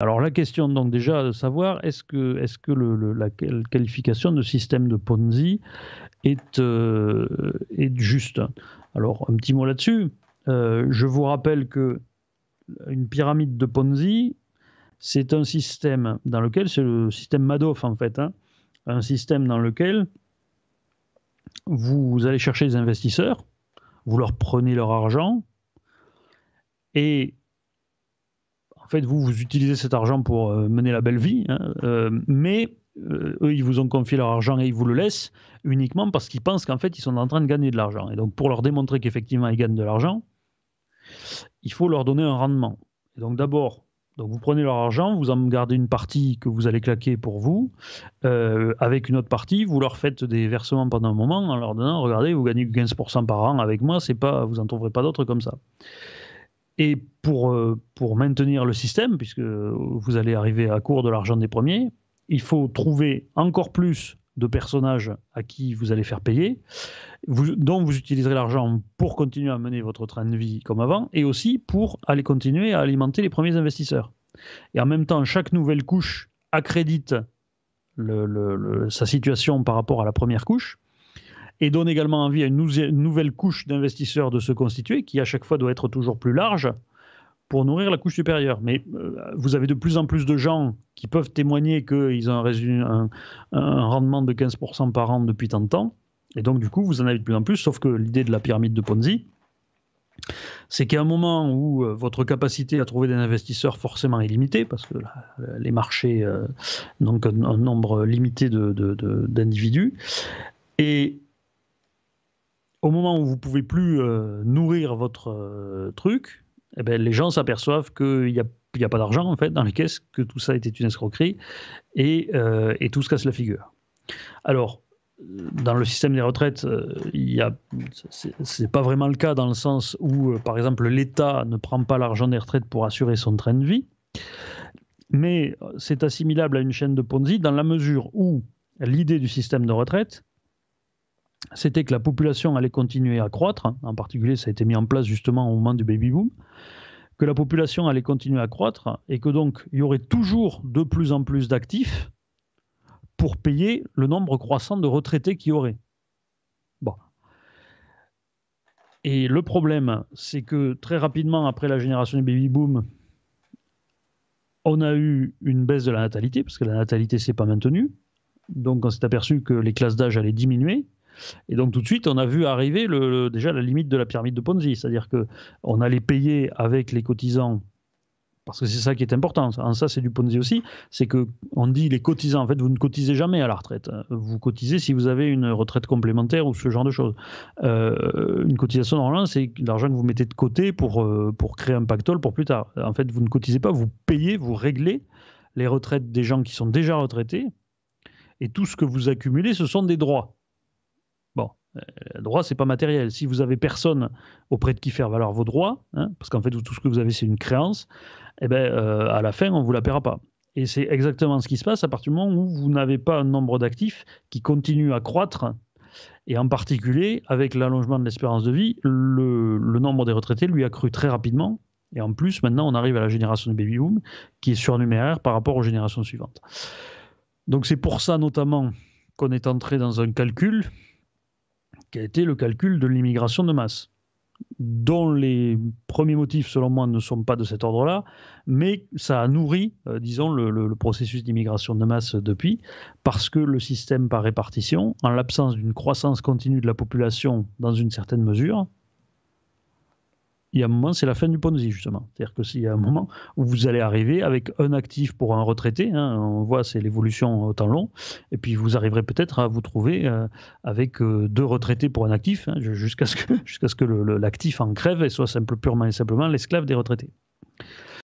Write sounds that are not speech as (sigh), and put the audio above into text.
Alors la question donc déjà de savoir est-ce que, est ce que la qualification de système de Ponzi est, euh, est juste Alors un petit mot là-dessus. Euh, je vous rappelle que une pyramide de Ponzi, c'est un système dans lequel, c'est le système Madoff en fait, hein, un système dans lequel vous allez chercher des investisseurs, vous leur prenez leur argent et en fait, vous, vous utilisez cet argent pour euh, mener la belle vie, hein, euh, mais euh, eux, ils vous ont confié leur argent et ils vous le laissent uniquement parce qu'ils pensent qu'en fait, ils sont en train de gagner de l'argent. Et donc, pour leur démontrer qu'effectivement, ils gagnent de l'argent, il faut leur donner un rendement. Et donc, d'abord, donc vous prenez leur argent, vous en gardez une partie que vous allez claquer pour vous. avec une autre partie, vous leur faites des versements pendant un moment en leur donnant regardez, vous gagnez 15% par an avec moi, c'est pas, vous n'en trouverez pas d'autres comme ça. Et pour, euh, pour maintenir le système, puisque vous allez arriver à court de l'argent des premiers, il faut trouver encore plus de personnages à qui vous allez faire payer, vous, dont vous utiliserez l'argent pour continuer à mener votre train de vie comme avant, et aussi pour aller continuer à alimenter les premiers investisseurs. Et en même temps, chaque nouvelle couche accrédite le, sa situation par rapport à la première couche, et donne également envie à une, nouvelle couche d'investisseurs de se constituer, qui à chaque fois doit être toujours plus large pour nourrir la couche supérieure. Mais euh, vous avez de plus en plus de gens qui peuvent témoigner qu'ils ont un, rendement de 15% par an depuis tant de temps. Et donc, du coup, vous en avez de plus en plus, sauf que l'idée de la pyramide de Ponzi, c'est qu'à un moment où euh, votre capacité à trouver des investisseurs forcément est limitée, parce que les marchés donc euh, n'ont qu'un nombre limité d'individus, de, de, et au moment où vous pouvez plus euh, nourrir votre euh, truc, eh ben, les gens s'aperçoivent qu'il n'y a, pas d'argent en fait dans les caisses, que tout ça était une escroquerie et, euh, et tout se casse la figure. Alors, dans le système des retraites, ce n'est pas vraiment le cas dans le sens où, par exemple, l'État ne prend pas l'argent des retraites pour assurer son train de vie, mais c'est assimilable à une chaîne de Ponzi dans la mesure où l'idée du système de retraite, c'était que la population allait continuer à croître, hein. en particulier ça a été mis en place justement au moment du baby-boom, que la population allait continuer à croître et que donc il y aurait toujours de plus en plus d'actifs pour payer le nombre croissant de retraités qu'il y aurait. Et le problème, c'est que très rapidement après la génération du baby-boom, on a eu une baisse de la natalité, parce que la natalité s'est pas maintenue. Donc on s'est aperçu que les classes d'âge allaient diminuer, et donc tout de suite, on a vu arriver déjà la limite de la pyramide de Ponzi, c'est-à-dire que on allait payer avec les cotisants parce que c'est ça qui est important. ça, c'est du Ponzi aussi. C'est que on dit les cotisants. En fait, vous ne cotisez jamais à la retraite. Vous cotisez si vous avez une retraite complémentaire ou ce genre de choses. Euh, une cotisation normalement, c'est l'argent que vous mettez de côté pour euh, pour créer un pactole pour plus tard. En fait, vous ne cotisez pas. Vous payez, vous réglez les retraites des gens qui sont déjà retraités. Et tout ce que vous accumulez, ce sont des droits. Le euh, droit, c'est pas matériel. Si vous avez personne auprès de qui faire valoir vos droits, hein, parce qu'en fait, tout ce que vous avez, c'est une créance, eh ben, euh, à la fin, on ne vous la paiera pas. Et c'est exactement ce qui se passe à partir du moment où vous n'avez pas un nombre d'actifs qui continue à croître. Et en particulier, avec l'allongement de l'espérance de vie, le, le nombre des retraités lui a cru très rapidement, et en plus, maintenant, on arrive à la génération du baby boom qui est surnuméraire par rapport aux générations suivantes. Donc c'est pour ça notamment qu'on est entré dans un calcul qui a été le calcul de l'immigration de masse, dont les premiers motifs, selon moi, ne sont pas de cet ordre-là, mais ça a nourri, euh, disons, le processus d'immigration de masse depuis, parce que le système par répartition, en l'absence d'une croissance continue de la population dans une certaine mesure, il y a un moment, c'est la fin du Ponzi, justement. C'est-à-dire s'il y a un moment où vous allez arriver avec un actif pour un retraité, hein, on voit, c'est l'évolution au temps long, et puis vous arriverez peut-être à vous trouver euh, avec euh, deux retraités pour un actif, hein, jusqu'à ce que, (laughs) que l'actif en crève et soit simplement purement et simplement l'esclave des retraités.